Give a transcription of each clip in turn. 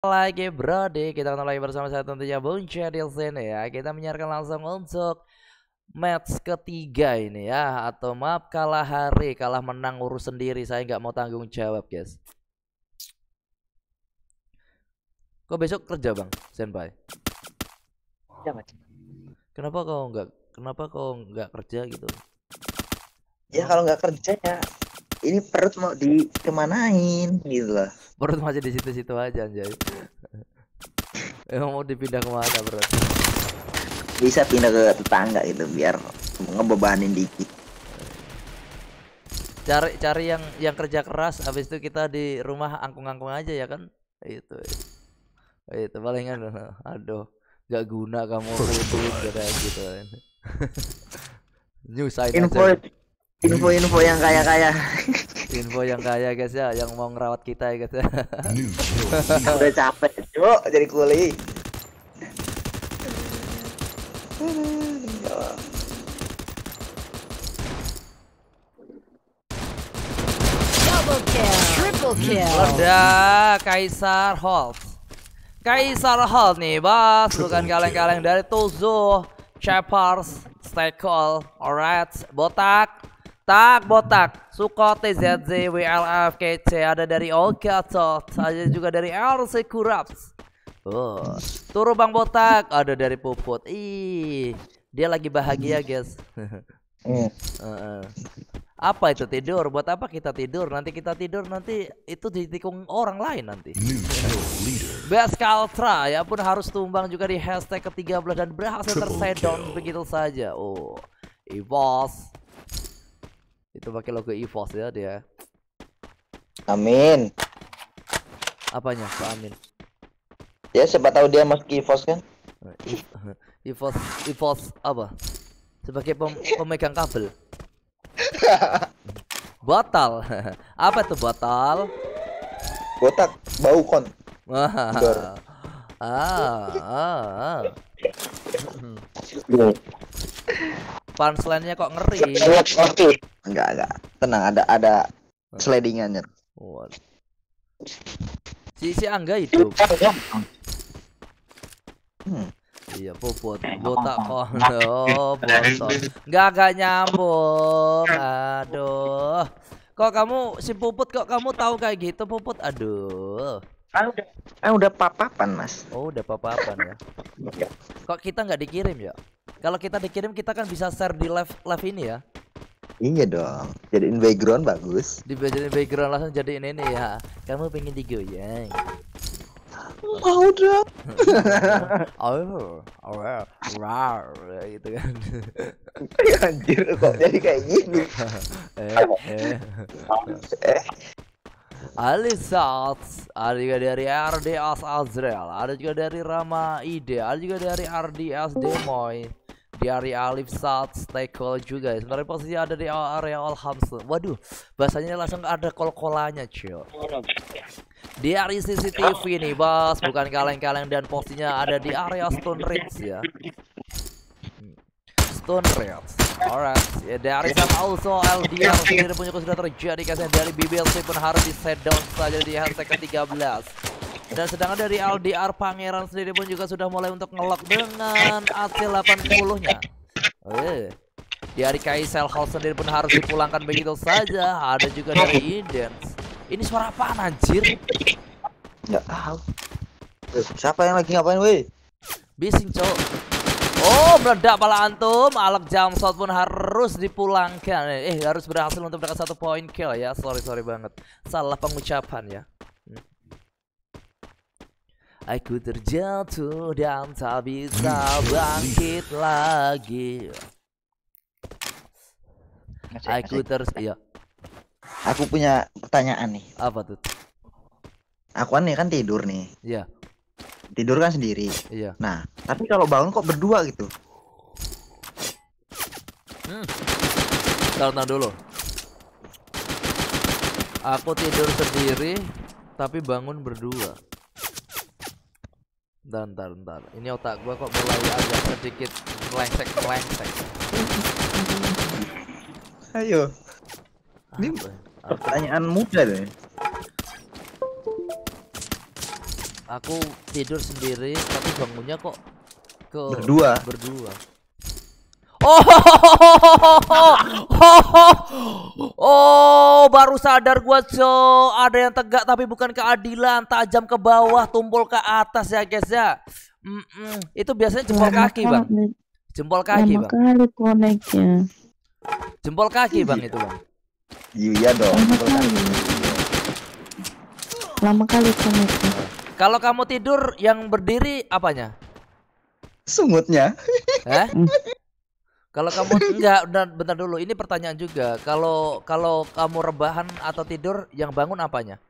lagi Brody kita ketemu lagi bersama saya tentunya Bung Chadilson ya kita menyiarkan langsung untuk match ketiga ini ya atau maaf kalah hari kalah menang urus sendiri saya nggak mau tanggung jawab guys kok besok kerja bang senpai? ya, kenapa kau nggak kenapa kau nggak kerja gitu ya kalau nggak kerjanya ini perut mau dikemanain gitu loh perut masih di situ-situ aja anjay emang mau dipindah kemana perut bisa pindah ke tetangga gitu biar ngebebanin dikit cari cari yang yang kerja keras habis itu kita di rumah angkung-angkung aja ya kan itu itu palingan aduh gak guna kamu gitu gitu nyusahin aja info-info yang kaya-kaya info yang kaya guys ya yang mau ngerawat kita ya guys ya udah capek cok jadi kuli Double kill, triple kill. Ledak Kaisar Holt. Kaisar Holt nih bos bukan kaleng-kaleng dari Tuzo Shepard Stekol alright botak tak botak Suko TZ ZWLF KC ada dari Olkatot ada juga dari RC Kuraps oh. turu bang botak ada dari Puput ih dia lagi bahagia guys uh -uh. apa itu tidur buat apa kita tidur nanti kita tidur nanti itu ditikung orang lain nanti Best Kaltra ya pun harus tumbang juga di hashtag ke-13 dan berhasil tersedot begitu saja oh Evos itu pakai logo EVOS ya dia amin apanya Pak Amin ya siapa tahu dia masuk EVOS kan EVOS EVOS apa sebagai pem pemegang kabel batal apa itu batal botak bau kon ah, ah, ah. Hmm punchline-nya kok ngeri. Ngerti. Enggak, enggak. Tenang, ada ada sledingannya. What? Si si Angga itu. Iya, iya, iya. Hmm. Iya, bobot, botak kono, botol. Enggak enggak nyambung. Aduh. Kok kamu si Puput kok kamu tahu kayak gitu Puput? Aduh. Ah, eh udah kan udah papapan, Mas. Oh, udah papapan ya. Kok kita nggak dikirim ya? Kalau kita dikirim kita kan bisa share di live live ini ya. Iya dong. Jadi in background bagus. Dijadiin background langsung jadi ini ini ya. Kamu pengen digoyang. Mau dong. oh, oh, wow, gitu kan. Iya, anjir, kok jadi kayak gini? eh, eh. Ali ada juga dari RDS Azrael, ada juga dari Rama Ide, ada juga dari RDS Demoy, di area Alif stay call juga sebenarnya posisi ada di area Al waduh bahasanya langsung ada kol-kolanya cuy di area CCTV nih bos, bukan kaleng-kaleng dan posisinya ada di area Stone Ridge ya hmm. Stone Ridge alright ya, dari Sam also LDR sendiri punya sudah terjadi kasih dari BBLC pun harus di set down saja di hashtag ke-13 dan sedangkan dari LDR Pangeran sendiri pun juga sudah mulai untuk ngelok dengan AC 80-nya. Eh. Dari Kaisel Hall sendiri pun harus dipulangkan begitu saja. Ada juga dari Indens. Ini suara apa? anjir? Enggak ya, tahu. Eh, siapa yang lagi ngapain, weh? Bising, cok. Oh, meledak pala antum. Alek jam shot pun harus dipulangkan. Eh, eh harus berhasil untuk mendapatkan satu point kill ya. Sorry, sorry banget. Salah pengucapan ya. Aku terjatuh dan tak bisa bangkit lagi Aku terus iya Aku punya pertanyaan nih Apa tuh? Aku kan nih kan tidur nih Iya Tidur kan sendiri Iya Nah tapi kalau bangun kok berdua gitu Hmm Tar dulu Aku tidur sendiri tapi bangun berdua Ntar, ntar, ntar. Ini otak gua kok mulai agak sedikit melengsek-melengsek. Ayo. Ini pertanyaan mudah deh. Aku tidur sendiri tapi bangunnya kok ke berdua. Berdua. oh, Oh, baru sadar gua, co. Ada yang tegak tapi bukan keadilan, tajam ke bawah, tumpul ke atas ya, guys ya. Mm -mm. Itu biasanya jempol Lama kaki, Bang. Jempol kaki, Lama Bang. kali koneknya. Jempol kaki, Bang, itu, Bang. Iya dong. Lama kali. Lama kali koneknya. Kalau kamu tidur yang berdiri apanya? Sungutnya. Hah? Hmm. Kalau kamu enggak bentar, bentar dulu, ini pertanyaan juga. Kalau kalau kamu rebahan atau tidur, yang bangun apanya?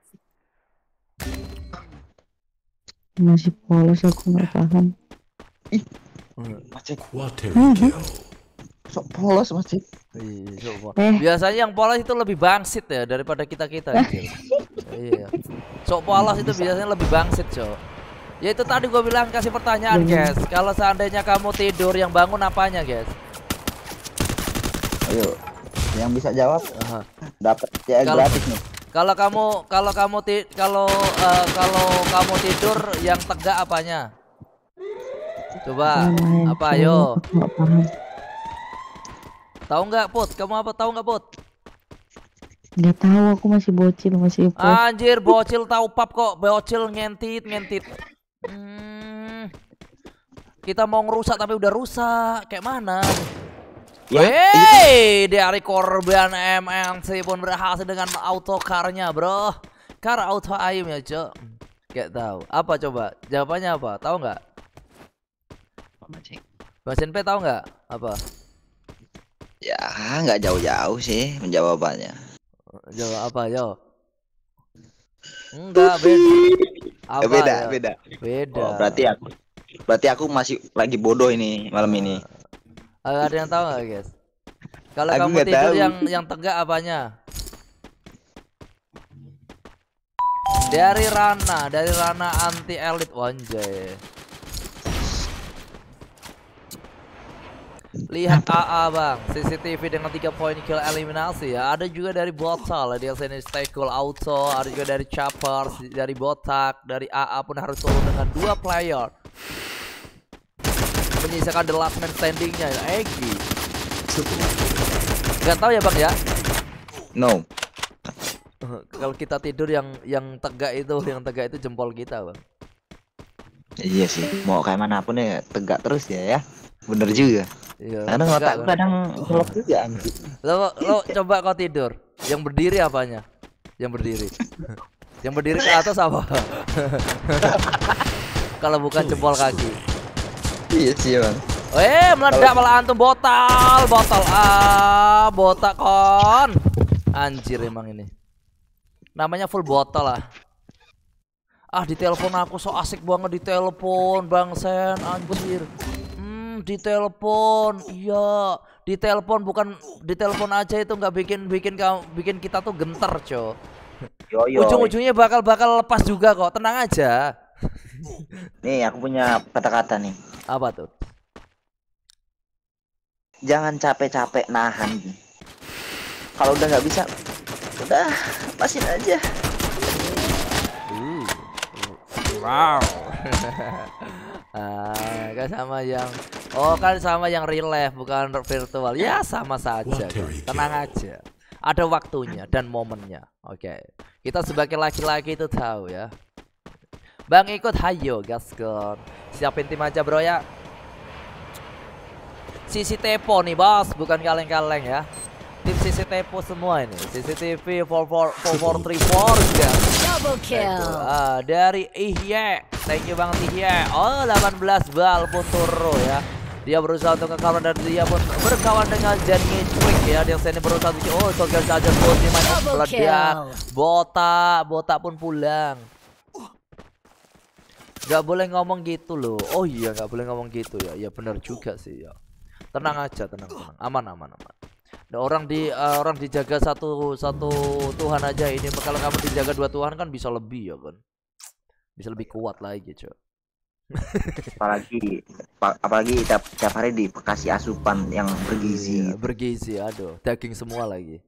Masih polos aku nggak paham. Masih kuat Sok polos masih. Iya, eh. Biasanya yang polos itu lebih bangsit ya daripada kita kita. Gitu. Eh. iya. Sok polos itu biasanya lebih bangsit cok. Ya itu tadi gue bilang kasih pertanyaan iya, iya. guys. Kalau seandainya kamu tidur, yang bangun apanya guys? Ayo, yang bisa jawab dapat ya gratis nih. Kalau kamu kalau kamu ti kalau uh, kalau kamu tidur yang tegak apanya? Coba apa ayo? Tahu nggak Put? Kamu apa tahu nggak Put? nggak tahu aku masih bocil masih pop. Anjir bocil tahu pap kok bocil ngentit ngentit. Hmm, kita mau ngerusak tapi udah rusak kayak mana? Wey, iya. dari korban MNC pun berhasil dengan auto karnya bro Car auto aim ya cok Gak tahu. Apa coba? Jawabannya apa? Tahu nggak? Basen P tahu nggak? Apa? Ya, nggak jauh-jauh sih menjawabannya. Jawab apa, yo? Enggak beda. Apa, beda, ya? beda. Beda. Oh, berarti aku berarti aku masih lagi bodoh ini malam ini. Ah ada yang tahu nggak guys? Kalau kamu tidur tahu. yang yang tegak apanya? Dari Rana, dari Rana anti elit wanjay. Lihat AA bang, CCTV dengan tiga poin kill eliminasi ya. Ada juga dari Botol, dia sini stay cool auto, ada juga dari Chopper, dari Botak, dari AA pun harus solo dengan dua player menyisakan the last man standingnya Egi nggak tahu ya bang ya no kalau kita tidur yang yang tegak itu yang tegak itu jempol kita bang iya sih mau kayak manapun ya tegak terus ya ya bener juga iya, karena otak kan. kadang kelop juga lo lo coba kau tidur yang berdiri apanya yang berdiri yang berdiri ke atas apa kalau bukan jempol kaki Iya sih, Bang. Eh, meledak malah antum botol, botol ah, botak kon. Anjir emang ini. Namanya full botol lah. Ah, ah di telepon aku so asik banget di telepon, Bang Sen, anjir. Hmm, telepon. Iya, di telepon bukan di telepon aja itu nggak bikin bikin bikin kita tuh gentar, cow. Ujung-ujungnya bakal bakal lepas juga kok. Tenang aja. Nih, aku punya kata-kata nih. Apa tuh? Jangan capek-capek nahan. Kalau udah nggak bisa, udah pasin aja. Uh, uh. wow. ah, kan sama yang Oh kan sama yang real life bukan virtual ya sama saja kan. tenang aja ada waktunya dan momennya oke okay. kita sebagai laki-laki itu tahu ya Bang ikut hayo gaskon. Siapin tim aja bro ya. Sisi Tepo nih bos, bukan kaleng-kaleng ya. Tim sisi Tepo semua ini. CCTV 4434 juga. Double nah, kill. Ah, dari Ihye. Thank you banget Ihye. Oh, 18 bal pun turu ya. Dia berusaha untuk ngekawan dan dia pun berkawan dengan Jenny Quick ya. Dia sendiri berusaha untuk oh, Togel saja pun dimana meledak. Botak, Bota pun pulang nggak boleh ngomong gitu loh oh iya nggak boleh ngomong gitu ya ya benar juga sih ya tenang aja tenang tenang aman aman aman nah, orang di uh, orang dijaga satu satu Tuhan aja ini kalau kamu dijaga dua Tuhan kan bisa lebih ya kan bisa lebih kuat lagi cuy apalagi apalagi tiap, tiap hari dikasih asupan yang bergizi iya, bergizi aduh daging semua lagi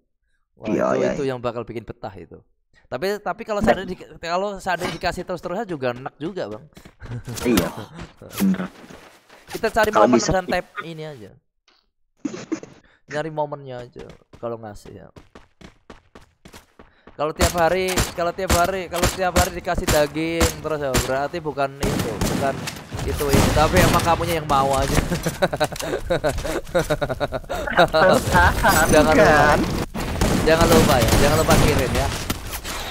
Wah, iya, itu, iya. itu iya. yang bakal bikin betah itu tapi tapi kalau sadar di, kalau sadar dikasih terus-terusan juga enak juga, Bang. Iya. Kita cari kalo momen bisa. dan tap ini aja. Nyari momennya aja kalau ngasih ya. Kalau tiap hari, kalau tiap hari, kalau tiap hari dikasih daging terus ya berarti bukan itu, bukan itu itu tapi emang kamunya yang mau aja jangan lupa jangan lupa ya jangan lupa kirim ya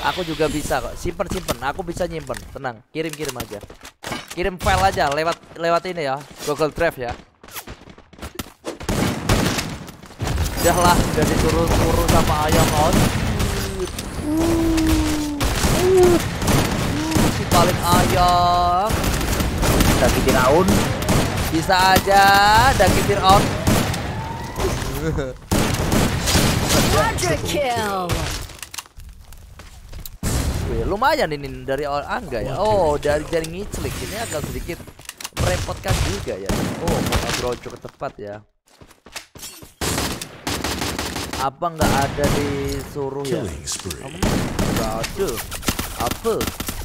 Aku juga bisa kok. Simpen simpen. Aku bisa nyimpen. Tenang. Kirim kirim aja. Kirim file aja lewat lewat ini ya. Google Drive ya. Udah lah, udah disuruh-suruh sama ayam on. Oh, si paling ayam. Daging Aun, Bisa aja Daging Firaun. Quadra kill ya. Lumayan ini dari Angga ah, ya. Oh, dari dari ngiclik ini agak sedikit merepotkan juga ya. Oh, mau cukup tepat ya. Apa nggak ada disuruh ya? Nggak ada. Apa?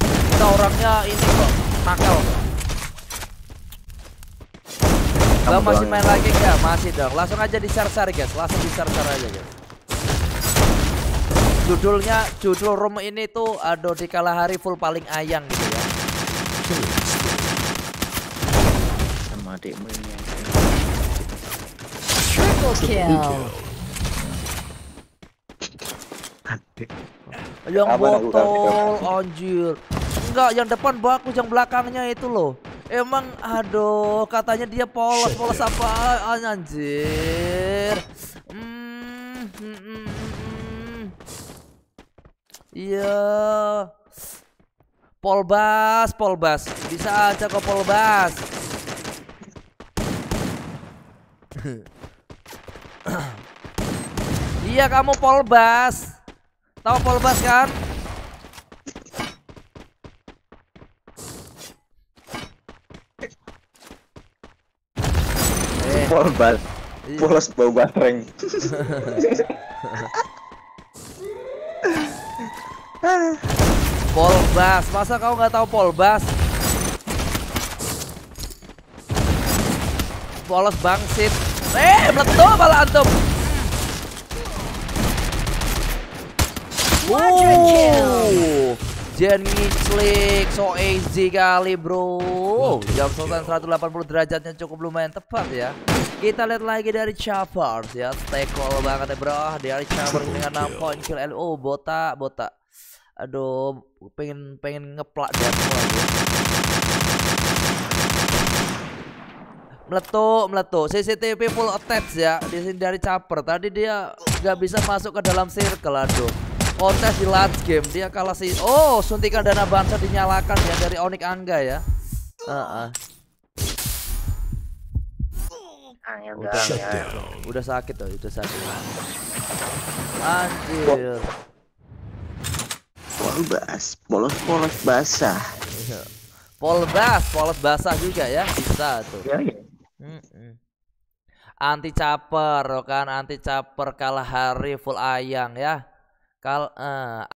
Kita orangnya ini kok nakal. Kalau masih main lagi ya? Masih dong. Langsung aja di share-share guys. Langsung di share-share aja guys judulnya judul room ini tuh aduh di kala hari full paling ayang gitu ya sama adikmu ini triple kill adik yang botol anjir enggak yang depan bagus yang belakangnya itu loh Emang aduh katanya dia polos polos apa anjir. hmm, hmm, hmm. hmm. Iya. Polbas, Polbas. Bisa aja kok Polbas. iya kamu Polbas. Tahu Polbas kan? Polbas. Iya. Polos bau bareng. Polbas, masa kau nggak tahu Polbas? Polos bangsit. Eh, betul malah antum. Wow, Jenny Slick so easy kali bro. Jam sultan 180 derajatnya cukup lumayan tepat ya. Kita lihat lagi dari Chapars ya, stekol banget ya bro. Dari Chapars dengan 6 poin kill. Oh, botak, botak aduh pengen pengen ngeplak dia aja Meletuk meletuk. CCTV full attach ya di sini dari caper tadi dia nggak bisa masuk ke dalam circle aduh kontes oh, di last game dia kalah sih. oh suntikan dana bangsa dinyalakan ya dari Onyx Angga ya uh -uh. Udah, udah sakit tuh, oh, udah sakit. Anjir. Polbas, polos-polos basah. Iya. Polbas, polos basah juga ya, bisa tuh. Ya, ya. Anti caper, kan anti caper kalah hari full ayang ya. Kal eh,